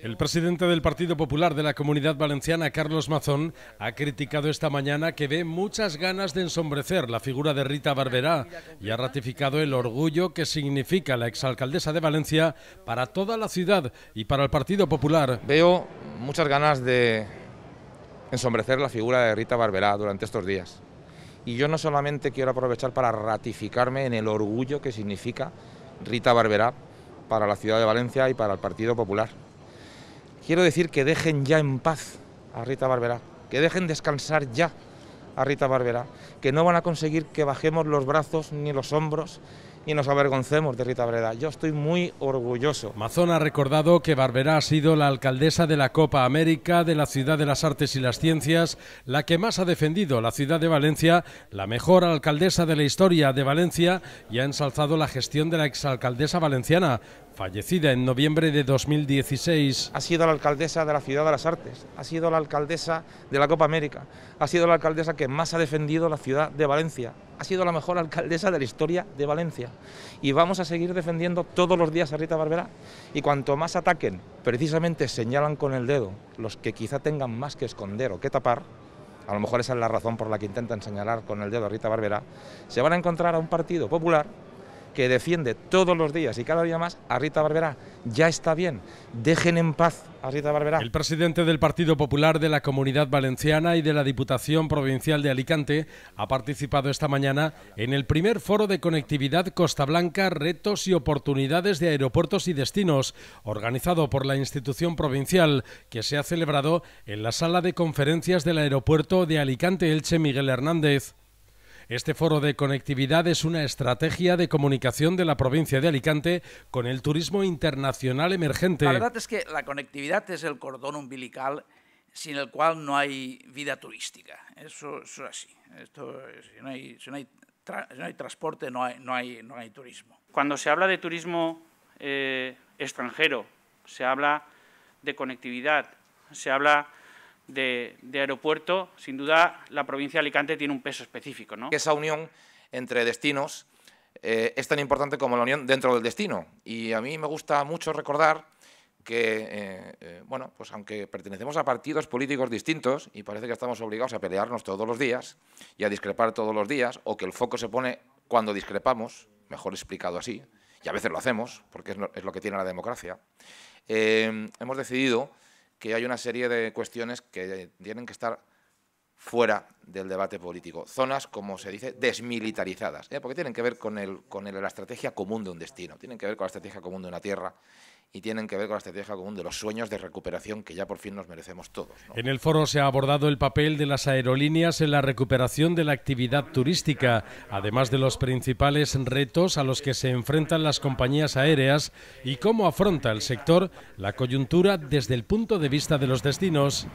El presidente del Partido Popular de la Comunidad Valenciana, Carlos Mazón, ha criticado esta mañana que ve muchas ganas de ensombrecer la figura de Rita Barberá y ha ratificado el orgullo que significa la exalcaldesa de Valencia para toda la ciudad y para el Partido Popular. Veo muchas ganas de ensombrecer la figura de Rita Barberá durante estos días. Y yo no solamente quiero aprovechar para ratificarme en el orgullo que significa Rita Barberá para la ciudad de Valencia y para el Partido Popular. Quiero decir que dejen ya en paz a Rita Barberá, que dejen descansar ya a Rita Barberá, que no van a conseguir que bajemos los brazos ni los hombros y nos avergoncemos de Rita Breda. Yo estoy muy orgulloso. Mazón ha recordado que Barberá ha sido la alcaldesa de la Copa América, de la Ciudad de las Artes y las Ciencias, la que más ha defendido la ciudad de Valencia, la mejor alcaldesa de la historia de Valencia y ha ensalzado la gestión de la exalcaldesa valenciana, fallecida en noviembre de 2016. Ha sido la alcaldesa de la Ciudad de las Artes, ha sido la alcaldesa de la Copa América, ha sido la alcaldesa que más ha defendido la ciudad de Valencia, ha sido la mejor alcaldesa de la historia de Valencia. Y vamos a seguir defendiendo todos los días a Rita Barberá. Y cuanto más ataquen, precisamente señalan con el dedo los que quizá tengan más que esconder o que tapar, a lo mejor esa es la razón por la que intentan señalar con el dedo a Rita Barberá, se van a encontrar a un partido popular que defiende todos los días y cada día más a Rita Barberá. Ya está bien, dejen en paz a Rita Barberá. El presidente del Partido Popular de la Comunidad Valenciana y de la Diputación Provincial de Alicante ha participado esta mañana en el primer foro de conectividad Costa Blanca, retos y oportunidades de aeropuertos y destinos, organizado por la institución provincial, que se ha celebrado en la sala de conferencias del aeropuerto de Alicante Elche Miguel Hernández. Este foro de conectividad es una estrategia de comunicación de la provincia de Alicante con el turismo internacional emergente. La verdad es que la conectividad es el cordón umbilical sin el cual no hay vida turística. Eso, es así. si, no hay, transporte, no hay, turismo. Cuando se habla de turismo eh, extranjero, se habla de conectividad, se habla de, aeropuerto, sin duda la provincia de Alicante tiene un peso específico. Esa unión entre destinos eh, es tan importante como la unión dentro del destino. Y a mí me gusta mucho recordar que, eh, eh, bueno, pues aunque pertenecemos a partidos políticos distintos y parece que estamos obligados a pelearnos todos los días y a discrepar todos los días, o que el foco se pone cuando discrepamos, mejor explicado así, y a veces lo hacemos, porque es lo, es lo que tiene la democracia, hemos decidido que hay una serie de cuestiones que eh, tienen que estar fuera del debate político. Zonas, como se dice, desmilitarizadas, ¿eh? porque tienen que ver con, el, con la estrategia común de un destino, tienen que ver con la estrategia común de una tierra y tienen que ver con la estrategia común de los sueños de recuperación que ya por fin nos merecemos todos. En el foro se ha abordado el papel de las aerolíneas en la recuperación de la actividad turística, además de los principales retos a los que se enfrentan las compañías aéreas y cómo afronta el sector la coyuntura desde el punto de vista de los destinos.